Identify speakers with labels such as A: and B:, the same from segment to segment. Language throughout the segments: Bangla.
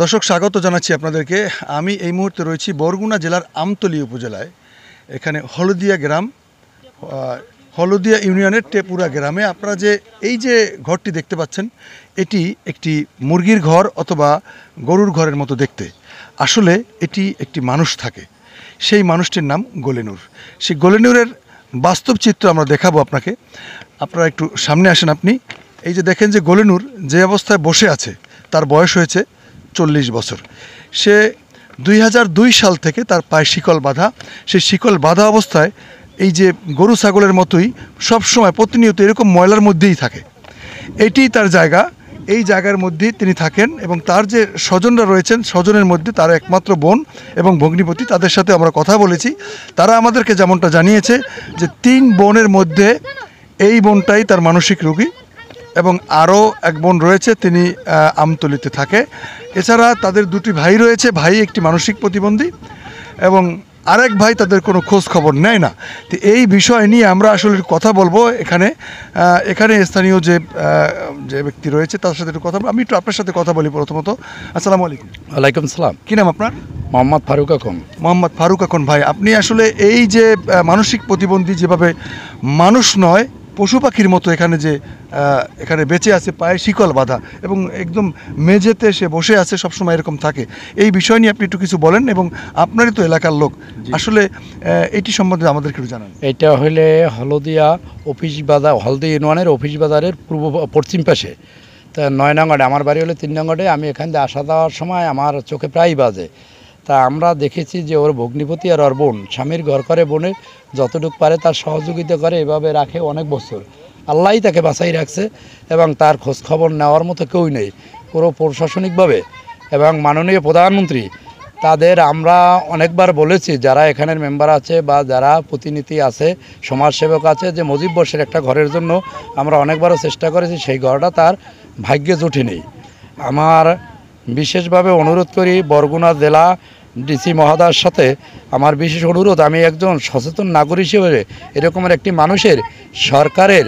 A: দর্শক স্বাগত জানাচ্ছি আপনাদেরকে আমি এই মুহূর্তে রয়েছি বরগুনা জেলার আমতলী উপজেলায় এখানে হলদিয়া গ্রাম হলদিয়া ইউনিয়নের টেপুরা গ্রামে আপনারা যে এই যে ঘরটি দেখতে পাচ্ছেন এটি একটি মুরগির ঘর অথবা গরুর ঘরের মতো দেখতে আসলে এটি একটি মানুষ থাকে সেই মানুষটির নাম গোলেনুর সেই গোলেনুরের বাস্তব চিত্র আমরা দেখাবো আপনাকে আপনারা একটু সামনে আসেন আপনি এই যে দেখেন যে গোলেনুর যে অবস্থায় বসে আছে তার বয়স হয়েছে চল্লিশ বছর সে দুই সাল থেকে তার পায়ে শিকল বাঁধা সেই শিকল বাঁধা অবস্থায় এই যে গরু ছাগলের মতোই সবসময় প্রতিনিয়ত এরকম ময়লার মধ্যেই থাকে এটি তার জায়গা এই জায়গার মধ্যে তিনি থাকেন এবং তার যে স্বজনরা রয়েছেন স্বজনের মধ্যে তার একমাত্র বোন এবং ভগ্নিপতি তাদের সাথে আমরা কথা বলেছি তারা আমাদেরকে যেমনটা জানিয়েছে যে তিন বোনের মধ্যে এই বোনটাই তার মানসিক রোগী এবং আরও এক বোন রয়েছে তিনি আমতলিতে থাকে এছাড়া তাদের দুটি ভাই রয়েছে ভাই একটি মানসিক প্রতিবন্ধী এবং আরেক ভাই তাদের কোনো খোঁজ খবর নেয় না তো এই বিষয় নিয়ে আমরা আসলে কথা বলবো এখানে এখানে স্থানীয় যে যে ব্যক্তি রয়েছে তার সাথে একটু কথা আমি একটু আপনার সাথে কথা বলি প্রথমত আসসালামু আলাইকুম ওয়ালাইকুম সালাম কী নাম আপনার মোহাম্মদ ফারুক আখন মোহাম্মদ ফারুক আখন ভাই আপনি আসলে এই যে মানসিক প্রতিবন্ধী যেভাবে মানুষ নয় পশু পাখির মতো এখানে যে এখানে বেঁচে আছে পায়ে শিকল বাঁধা এবং একদম মেঝেতে সে বসে আছে সবসময় এরকম থাকে এই বিষয় নিয়ে আপনি একটু কিছু বলেন এবং আপনারই তো এলাকার লোক আসলে এটি সম্বন্ধে আমাদেরকে একটু জানান
B: এটা হলে হলদিয়া অফিস বাজার হলদি ইউনিয়নের অফিস বাজারের পূর্ব পশ্চিম পাশে তা নয় নাঙ্গড়ে আমার বাড়ি হলে তিন নাঙ্গড়ে আমি এখান থেকে আসা যাওয়ার সময় আমার চোখে প্রায় বাজে তা আমরা দেখেছি যে ওর ভগ্নিপতি আর ওর বোন স্বামীর ঘর করে বোনে যতটুকু পারে তার সহযোগিতা করে এভাবে রাখে অনেক বছর আল্লাহই তাকে বাঁচাই রাখছে এবং তার খোঁজ খবর নেওয়ার মতো কেউই নেই পুরো প্রশাসনিকভাবে এবং মাননীয় প্রধানমন্ত্রী তাদের আমরা অনেকবার বলেছি যারা এখানের মেম্বার আছে বা যারা প্রতিনিধি আছে সমাজসেবক আছে যে মজিব বর্ষের একটা ঘরের জন্য আমরা অনেকবারও চেষ্টা করেছি সেই ঘরটা তার ভাগ্যে জুটি নেই আমার বিশেষভাবে অনুরোধ করি বরগুনা জেলা ডিসি মহাদার সাথে আমার বিশেষ অনুরোধ আমি একজন সচেতন নাগরিক হিসেবে এরকমের একটি মানুষের সরকারের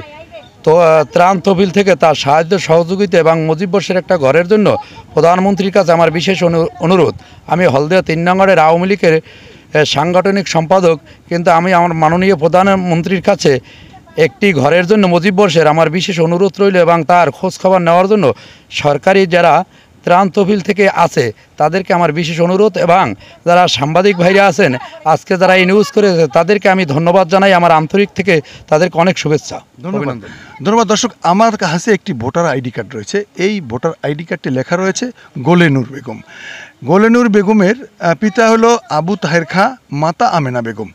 B: তো ত্রাণ তহবিল থেকে তার সাহায্য সহযোগিতা এবং বর্ষের একটা ঘরের জন্য প্রধানমন্ত্রীর কাছে আমার বিশেষ অনুরোধ আমি হলদিয়া তিন নম্বরের আওয়ামী লীগের সাংগঠনিক সম্পাদক কিন্তু আমি আমার মাননীয় প্রধানমন্ত্রীর কাছে একটি ঘরের জন্য বর্ষের আমার বিশেষ অনুরোধ রইল এবং তার খোঁজখবর নেওয়ার জন্য সরকারি যারা ত্রাণ তহবিল থেকে আছে তাদেরকে আমার বিশেষ অনুরোধ এবং যারা সাংবাদিক ভাইরা আছেন আজকে যারা এই নিউজ করেছে তাদেরকে আমি ধন্যবাদ জানাই আমার আন্তরিক থেকে তাদেরকে অনেক শুভেচ্ছা ধন্যবাদ ধন্যবাদ দর্শক আমার কাছে একটি ভোটার আইডি কার্ড রয়েছে এই ভোটার আইডি কার্ডটি লেখা রয়েছে
A: গোলেনুর বেগম গোলেনুর বেগমের পিতা হলো আবু তাহের খাঁ মাতা Amena Begum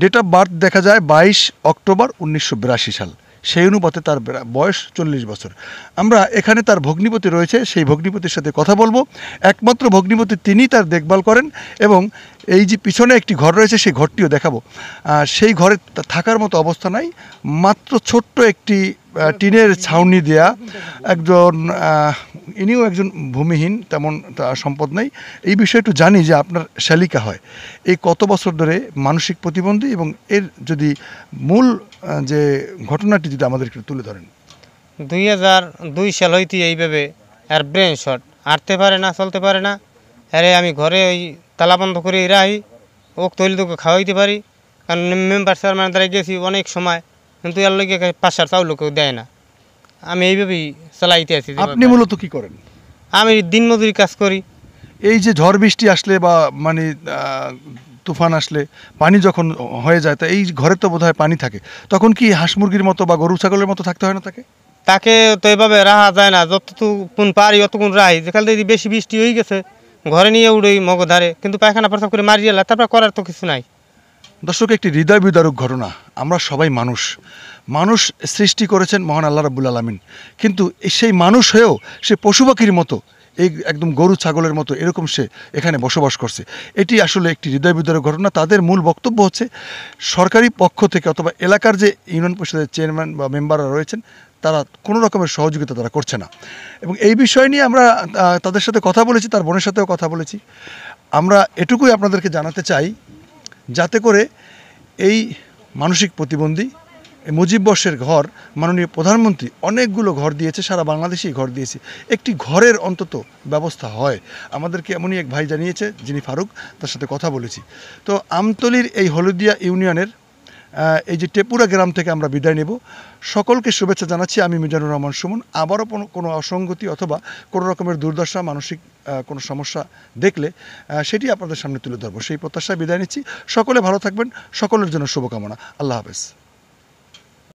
A: date of birth দেখা যায় বাইশ অক্টোবর উনিশশো সাল সেই অনুপাতে তার বয়স চল্লিশ বছর আমরা এখানে তার ভগ্নিপতি রয়েছে সেই ভগ্নিপতির সাথে কথা বলবো একমাত্র ভগ্নিপতি তিনি তার দেখভাল করেন এবং এই যে পিছনে একটি ঘর রয়েছে সেই ঘরটিও দেখাবো সেই ঘরে থাকার মতো অবস্থা নাই মাত্র ছোট্ট একটি টিনের ছাউনি দেয়া একজন ইনিও একজন ভূমিহীন তেমন সম্পদ নেই এই বিষয়ে একটু জানি যে আপনার শ্যালিকা হয় এই কত বছর ধরে মানসিক প্রতিবন্ধী এবং এর যদি মূল যে ঘটনাটি যদি আমাদের একটু তুলে
C: ধরেন দুই হাজার দুই সাল হইতে এইভাবে আর ব্রেন শট হাঁটতে পারে না চলতে পারে না আরে আমি ঘরে ওই তালা বন্ধ করে রাহি ওক তৈল তোকে খাওয়াইতে পারি কারণ মেম্বার চেয়ারম্যান দ্বারা গেছি অনেক সময় কিন্তু এর লোকে পাশার চাউল কেউ দেয় না আমি এইভাবেই চালাইতে আছি আপনি মূলত কি করেন আমি দিনমজুরি
A: কাজ করি এই যে ঝড় বৃষ্টি আসলে বা মানে তুফান আসলে পানি যখন হয়ে যায় তা এই ঘরে তো বোধহয় পানি থাকে তখন কি হাঁস মুরগির মতো বা গরু ছাগলের মতো থাকতে
C: হয় না তাকে তাকে তো এভাবে রাহা যায় না যতটুকুন পারি অতক্ষণ রাহি যেখান যদি বেশি বৃষ্টি হয়ে গেছে ঘরে নিয়ে উড়ে মগধারে কিন্তু পায়খানা প্রস্তাব করে মারি মারিয়ে তারপর করার তো কিছু নাই
A: দর্শক একটি হৃদয় বিদারক ঘটনা আমরা সবাই মানুষ মানুষ সৃষ্টি করেছেন মহান আল্লাহ রাবুল আলমিন কিন্তু সেই মানুষ হয়েও সে পশু পাখির মতো এই একদম গরু ছাগলের মতো এরকম সে এখানে বসবাস করছে এটি আসলে একটি হৃদয় বিদারক ঘটনা তাদের মূল বক্তব্য হচ্ছে সরকারি পক্ষ থেকে অথবা এলাকার যে ইউনিয়ন পরিষদের চেয়ারম্যান বা মেম্বাররা রয়েছেন তারা কোনো রকমের সহযোগিতা তারা করছে না এবং এই বিষয় নিয়ে আমরা তাদের সাথে কথা বলেছি তার বোনের সাথেও কথা বলেছি আমরা এটুকুই আপনাদেরকে জানাতে চাই যাতে করে এই মানসিক প্রতিবন্ধী মুজিব বর্ষের ঘর মাননীয় প্রধানমন্ত্রী অনেকগুলো ঘর দিয়েছে সারা বাংলাদেশেই ঘর দিয়েছে একটি ঘরের অন্তত ব্যবস্থা হয় আমাদেরকে এমনই এক ভাই জানিয়েছে যিনি ফারুক তার সাথে কথা বলেছি তো আমতলির এই হলদিয়া ইউনিয়নের এই যে টেপুরা গ্রাম থেকে আমরা বিদায় নেব সকলকে শুভেচ্ছা জানাচ্ছি আমি মিজানুর রহমান সুমন আবারও কোনো অসঙ্গতি অথবা কোনো রকমের দুর্দশা মানসিক কোনো সমস্যা দেখলে সেটি আপনাদের সামনে তুলে ধরবো সেই প্রত্যাশায় বিদায় নিচ্ছি সকলে ভালো থাকবেন সকলের জন্য শুভকামনা আল্লাহ হাফেজ